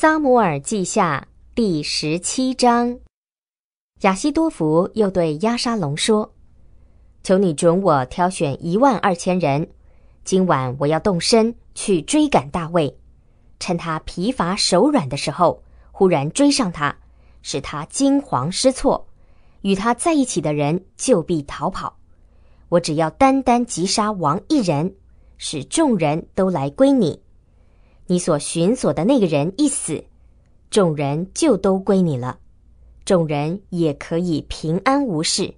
撒摩尔记下第十七章，雅西多福又对押沙龙说：“求你准我挑选一万二千人，今晚我要动身去追赶大卫，趁他疲乏手软的时候，忽然追上他，使他惊惶失措，与他在一起的人就必逃跑。我只要单单击杀王一人，使众人都来归你。”你所寻索的那个人一死，众人就都归你了，众人也可以平安无事。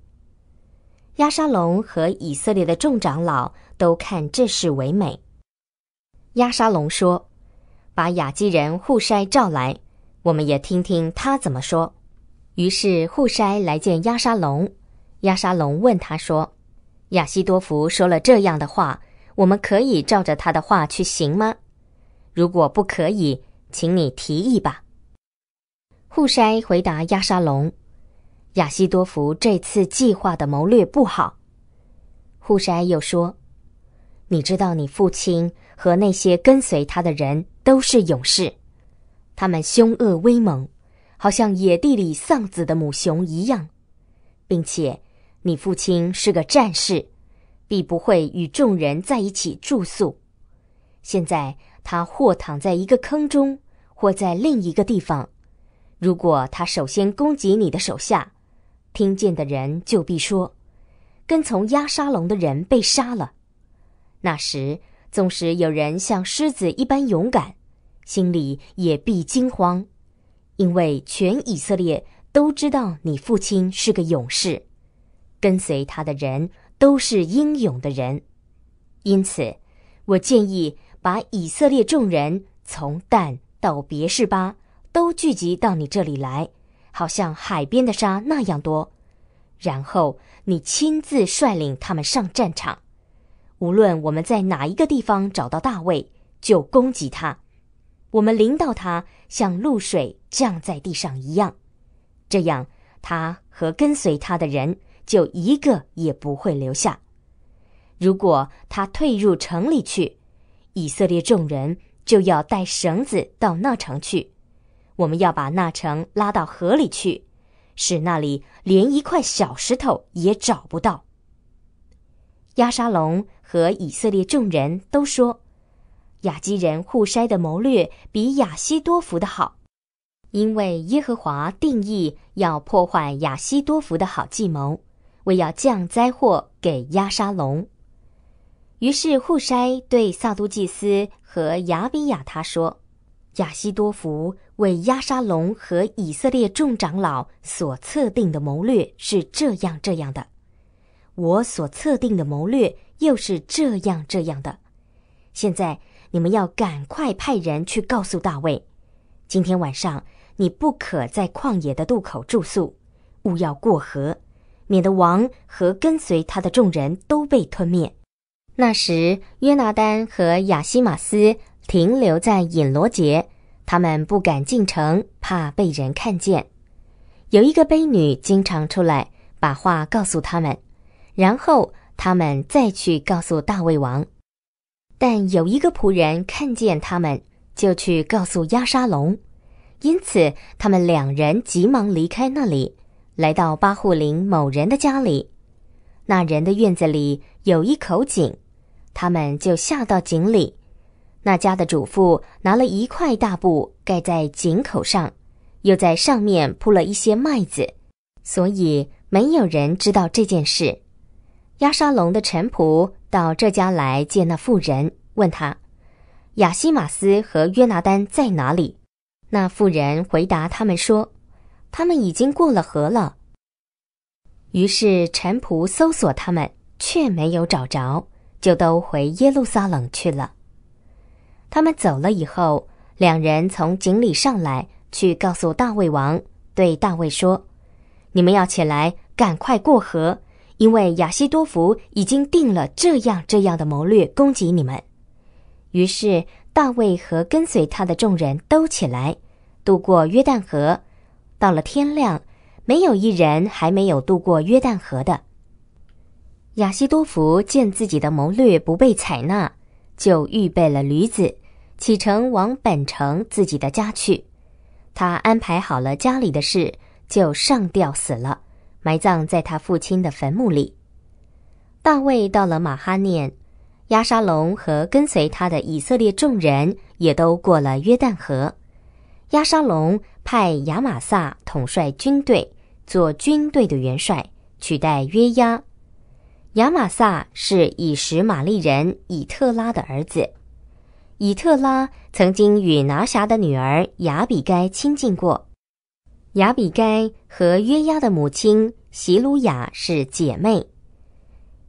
亚沙龙和以色列的众长老都看这事为美。亚沙龙说：“把雅基人户筛召来，我们也听听他怎么说。”于是户筛来见亚沙龙。亚沙龙问他说：“亚西多福说了这样的话，我们可以照着他的话去行吗？”如果不可以，请你提议吧。护筛回答亚沙龙：“亚西多福这次计划的谋略不好。”护筛又说：“你知道，你父亲和那些跟随他的人都是勇士，他们凶恶威猛，好像野地里丧子的母熊一样，并且你父亲是个战士，必不会与众人在一起住宿。现在。”他或躺在一个坑中，或在另一个地方。如果他首先攻击你的手下，听见的人就必说：“跟从押沙龙的人被杀了。”那时，纵使有人像狮子一般勇敢，心里也必惊慌，因为全以色列都知道你父亲是个勇士，跟随他的人都是英勇的人。因此，我建议。把以色列众人从但到别是巴都聚集到你这里来，好像海边的沙那样多。然后你亲自率领他们上战场。无论我们在哪一个地方找到大卫，就攻击他。我们临到他，像露水降在地上一样。这样，他和跟随他的人就一个也不会留下。如果他退入城里去，以色列众人就要带绳子到那城去，我们要把那城拉到河里去，使那里连一块小石头也找不到。亚沙龙和以色列众人都说，亚基人互筛的谋略比亚希多福的好，因为耶和华定义要破坏亚希多福的好计谋，为要降灾祸给亚沙龙。于是户筛对萨都祭司和亚比亚他说：“亚西多福为押沙龙和以色列众长老所测定的谋略是这样这样的，我所测定的谋略又是这样这样的。现在你们要赶快派人去告诉大卫，今天晚上你不可在旷野的渡口住宿，勿要过河，免得王和跟随他的众人都被吞灭。”那时，约拿丹和亚西马斯停留在引罗杰，他们不敢进城，怕被人看见。有一个卑女经常出来，把话告诉他们，然后他们再去告诉大卫王。但有一个仆人看见他们，就去告诉亚沙龙，因此他们两人急忙离开那里，来到巴户林某人的家里。那人的院子里有一口井。他们就下到井里，那家的主妇拿了一块大布盖在井口上，又在上面铺了一些麦子，所以没有人知道这件事。押沙龙的臣仆到这家来见那妇人，问他：“亚西马斯和约拿丹在哪里？”那妇人回答他们说：“他们已经过了河了。”于是臣仆搜索他们，却没有找着。就都回耶路撒冷去了。他们走了以后，两人从井里上来，去告诉大卫王，对大卫说：“你们要起来，赶快过河，因为亚西多福已经定了这样这样的谋略攻击你们。”于是大卫和跟随他的众人都起来，渡过约旦河。到了天亮，没有一人还没有渡过约旦河的。亚西多福见自己的谋略不被采纳，就预备了驴子，启程往本城自己的家去。他安排好了家里的事，就上吊死了，埋葬在他父亲的坟墓里。大卫到了马哈念，亚沙龙和跟随他的以色列众人也都过了约旦河。亚沙龙派亚玛撒统帅军队，做军队的元帅，取代约押。亚玛撒是以实玛利人以特拉的儿子，以特拉曾经与拿辖的女儿雅比该亲近过，雅比该和约押的母亲席鲁雅是姐妹。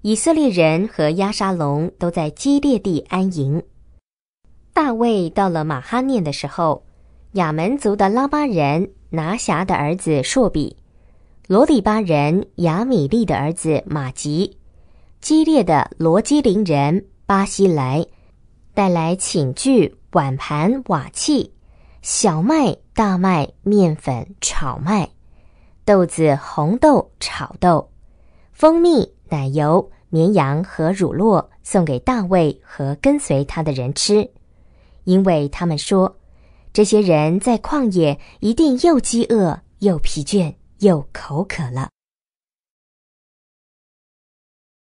以色列人和亚沙龙都在基列地安营。大卫到了马哈念的时候，亚门族的拉巴人拿辖的儿子朔比，罗里巴人雅米利的儿子马吉。激烈的罗基林人巴西来带来寝具、碗盘、瓦器、小麦、大麦、面粉、炒麦、豆子、红豆、炒豆、蜂蜜、奶油、绵羊和乳酪，送给大卫和跟随他的人吃，因为他们说这些人在旷野一定又饥饿又疲倦又口渴了。